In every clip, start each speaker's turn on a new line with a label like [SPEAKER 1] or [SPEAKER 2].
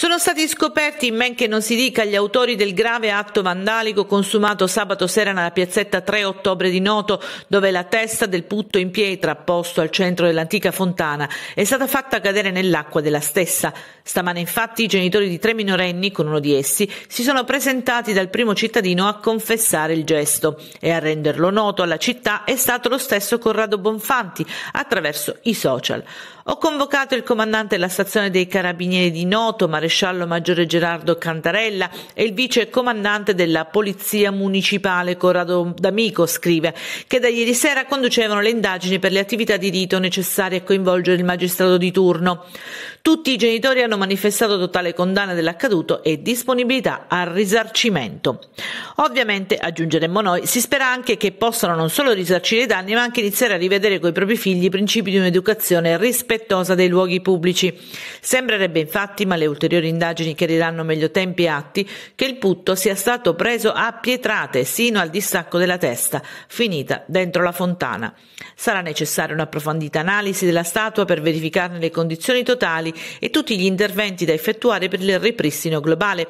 [SPEAKER 1] Sono stati scoperti, in men che non si dica, gli autori del grave atto vandalico consumato sabato sera nella piazzetta 3 ottobre di Noto, dove la testa del putto in pietra posto al centro dell'antica fontana è stata fatta cadere nell'acqua della stessa. Stamane infatti i genitori di tre minorenni, con uno di essi, si sono presentati dal primo cittadino a confessare il gesto e a renderlo noto alla città è stato lo stesso Corrado Bonfanti attraverso i social. Ho convocato il comandante della stazione dei carabinieri di Noto, Mare maresciallo maggiore Gerardo Cantarella e il vice comandante della Polizia Municipale Corrado D'Amico, scrive, che da ieri sera conducevano le indagini per le attività di rito necessarie a coinvolgere il magistrato di turno. Tutti i genitori hanno manifestato totale condanna dell'accaduto e disponibilità al risarcimento. Ovviamente, aggiungeremmo noi, si spera anche che possano non solo risarcire i danni, ma anche iniziare a rivedere coi propri figli i principi di un'educazione rispettosa dei luoghi pubblici. Sembrerebbe infatti, ma le ulteriori ulteriori indagini chiariranno meglio tempi e atti, che il putto sia stato preso a pietrate sino al distacco della testa, finita dentro la fontana. Sarà necessaria un'approfondita analisi della statua per verificarne le condizioni totali e tutti gli interventi da effettuare per il ripristino globale.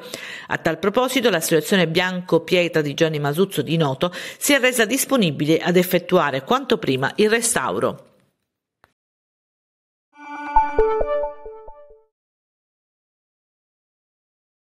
[SPEAKER 1] A tal proposito, l'associazione Bianco Pietra di Gianni Masuzzo di Noto si è resa disponibile ad effettuare quanto prima il restauro.